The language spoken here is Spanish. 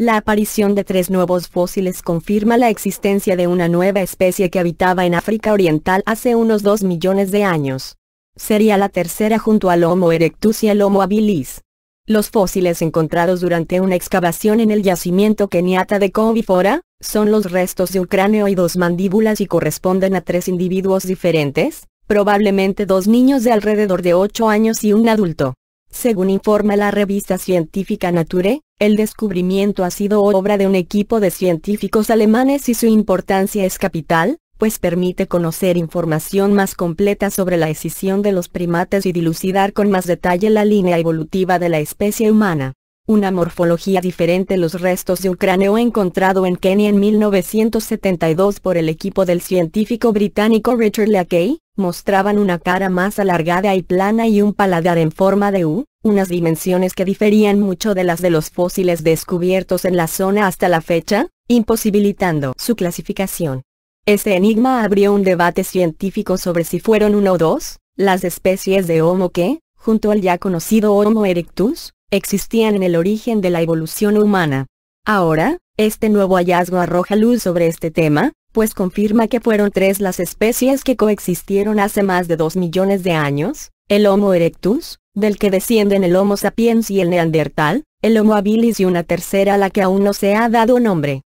La aparición de tres nuevos fósiles confirma la existencia de una nueva especie que habitaba en África Oriental hace unos 2 millones de años. Sería la tercera junto al Homo erectus y al Homo habilis. Los fósiles encontrados durante una excavación en el yacimiento keniata de Fora son los restos de un cráneo y dos mandíbulas y corresponden a tres individuos diferentes, probablemente dos niños de alrededor de 8 años y un adulto. Según informa la revista científica Nature, el descubrimiento ha sido obra de un equipo de científicos alemanes y su importancia es capital, pues permite conocer información más completa sobre la escisión de los primates y dilucidar con más detalle la línea evolutiva de la especie humana. Una morfología diferente los restos de un cráneo encontrado en Kenia en 1972 por el equipo del científico británico Richard Leakey, mostraban una cara más alargada y plana y un paladar en forma de U, unas dimensiones que diferían mucho de las de los fósiles descubiertos en la zona hasta la fecha, imposibilitando su clasificación. Este enigma abrió un debate científico sobre si fueron uno o dos, las especies de Homo que, junto al ya conocido Homo erectus, existían en el origen de la evolución humana. Ahora, este nuevo hallazgo arroja luz sobre este tema, pues confirma que fueron tres las especies que coexistieron hace más de dos millones de años, el Homo erectus, del que descienden el Homo sapiens y el Neandertal, el Homo habilis y una tercera a la que aún no se ha dado nombre.